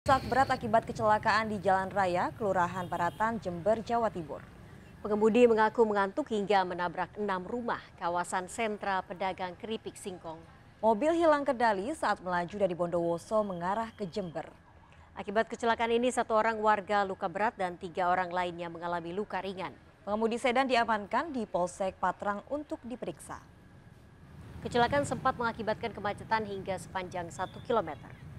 rusak berat akibat kecelakaan di Jalan Raya, Kelurahan Baratan, Jember, Jawa Timur. Pengemudi mengaku mengantuk hingga menabrak enam rumah kawasan sentra pedagang keripik singkong. Mobil hilang kendali saat melaju dari Bondowoso mengarah ke Jember. Akibat kecelakaan ini satu orang warga luka berat dan tiga orang lainnya mengalami luka ringan. Pengemudi sedan diamankan di Polsek Patrang untuk diperiksa. Kecelakaan sempat mengakibatkan kemacetan hingga sepanjang satu kilometer.